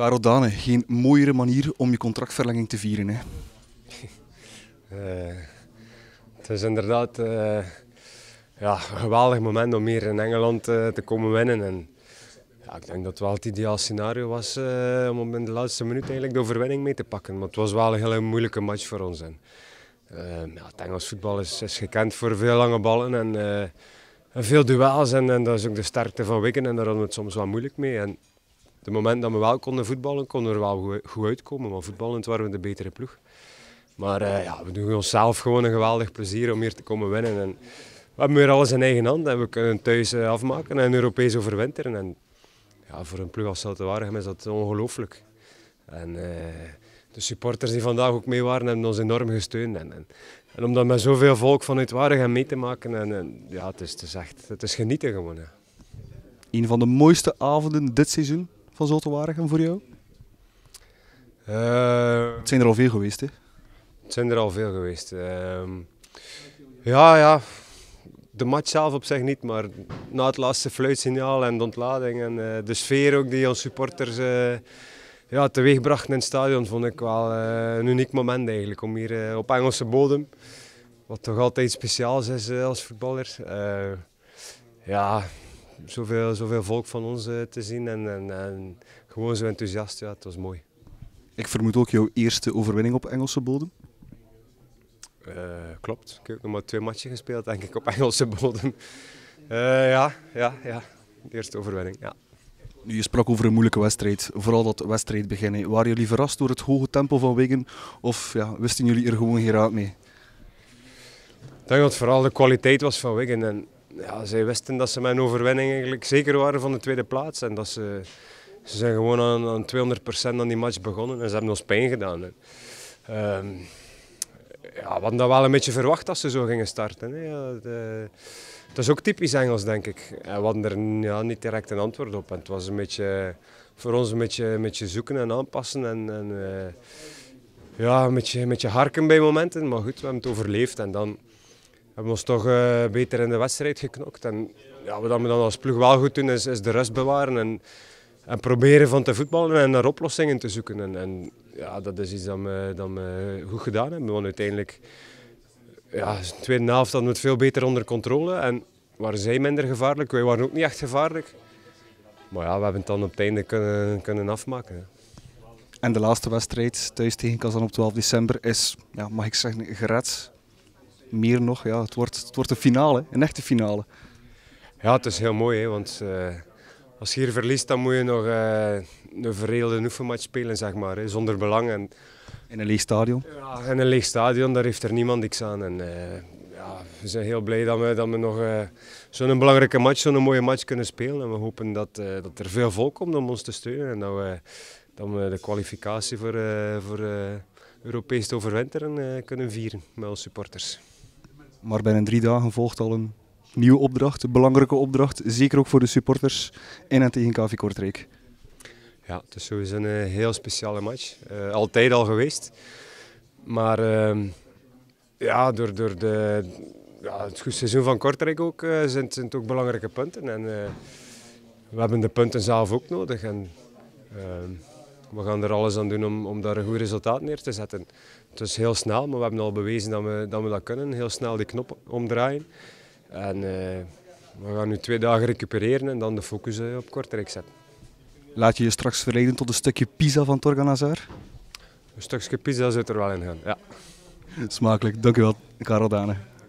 Karel Dane, geen mooiere manier om je contractverlenging te vieren. Hè? Eh, het is inderdaad eh, ja, een geweldig moment om hier in Engeland eh, te komen winnen. En, ja, ik denk dat het wel het ideaal scenario was om in de laatste minuut eigenlijk de overwinning mee te pakken. Maar het was wel een hele moeilijke match voor ons. En, ja, het Engels voetbal is, is, gekend voor veel lange ballen en, en veel duels. En, en, dat is ook de sterkte van Wicken en daar hadden we het soms wel moeilijk mee. En het moment dat we wel konden voetballen, konden we er wel goed uitkomen. Maar voetballend waren we de betere ploeg. Maar eh, ja, we doen onszelf gewoon een geweldig plezier om hier te komen winnen. En we hebben weer alles in eigen hand we kunnen thuis eh, afmaken en Europees overwinteren. En ja, voor een ploeg als Waregem is dat ongelooflijk. En eh, de supporters die vandaag ook mee waren, hebben ons enorm gesteund. En, en, en om dat met zoveel volk vanuit Waregem mee te maken, en, ja, het, is, echt het is genieten gewoon. Een van de mooiste avonden dit seizoen van waren voor jou? Eh, het zijn er al veel geweest, hè? Het zijn er al veel geweest. Ehm. ja, ja. De match zelf op zich niet, maar na het laatste fluitsignaal en de ontlading en eh, de sfeer ook die onze supporters eh, ja, teweeg brachten in het stadion, vond ik wel een uniek moment eigenlijk. Om hier op Engelse bodem, wat toch altijd speciaal is als voetballer. ja, zoveel, zoveel volk van ons eh, te zien en, en, gewoon zo enthousiast. Ja, het was mooi. Ik vermoed ook jouw eerste overwinning op Engelse bodem. Eh, klopt. Ik heb nog maar twee matchen gespeeld, denk ik, op Engelse bodem. Eh, ja, ja, ja. De eerste overwinning, ja. Nu, je sprak over een moeilijke wedstrijd, vooral dat wedstrijd beginnen. Waren jullie verrast door het hoge tempo van Wigan of ja, wisten jullie er gewoon geen raad mee? Ik denk dat vooral de kwaliteit was van Wigan. En ja, zij wisten dat ze met een overwinning eigenlijk zeker waren van de tweede plaats. En dat ze, ze zijn gewoon aan, aan 200% aan die match begonnen en ze hebben ons pijn gedaan. Ehm, ja, we hadden dat wel een beetje verwacht als ze zo gingen starten. Hè. Ja, de, het is ook typisch Engels, denk ik. we hadden er ja, niet direct een antwoord op. En het was een beetje, voor ons een beetje, een beetje zoeken en aanpassen. En, en eh, ja, een beetje, een beetje harken bij momenten. Maar goed, we hebben het overleefd. En dan, hebben we ons toch eh, beter in de wedstrijd geknokt. En ja, wat we dan als ploeg wel goed doen, is, is de rust bewaren en, en, proberen van te voetballen en naar oplossingen te zoeken. En, en ja, dat is iets dat we, goed gedaan hebben. Want uiteindelijk, ja, de tweede helft hadden we het veel beter onder controle. En waren zij minder gevaarlijk, wij waren ook niet echt gevaarlijk. Maar ja, we hebben het dan op het einde kunnen, kunnen afmaken. En de laatste wedstrijd thuis tegen Kazan op 12 december is, ja, mag ik zeggen, gered meer nog, ja, het, wordt, het wordt een finale, een echte finale. Ja, het is heel mooi, hè, want eh, als je hier verliest, dan moet je nog uh, een verreelde oefenmatch spelen, zeg maar, hè, zonder belang. En, in een leeg stadion? Ja, in een leeg stadion, daar heeft er niemand niks aan. En, eh, ja, we zijn heel blij dat we, dat we nog zo'n belangrijke match, zo'n mooie match kunnen spelen. En we hopen dat, dat er veel volk komt om ons te steunen en dat we, dat we de kwalificatie voor, voor Europees te overwinteren kunnen vieren met onze supporters. Maar binnen drie dagen volgt al een nieuwe opdracht, een belangrijke opdracht, zeker ook voor de supporters in en tegen KV Kortrijk. Ja, het is sowieso een eh, heel speciale match. Eh, altijd al geweest. Maar ehm, ja, door, door de, ja, het goede seizoen van Kortrijk ook, eh, zijn, zijn, het ook belangrijke punten. En we hebben de punten zelf ook nodig. En, ehm, we gaan er alles aan doen om, om daar een goed resultaat neer te zetten. Het is heel snel, maar we hebben al bewezen dat we dat, kunnen. Heel snel die knop omdraaien. En eh, we gaan nu twee dagen recupereren en dan de focus uh, op Kortrijk zetten. Laat je je straks verleden tot een stukje pizza van Torgan Een stukje pizza zit er wel in gaan, ja. Smakelijk, dankjewel Karel Dane.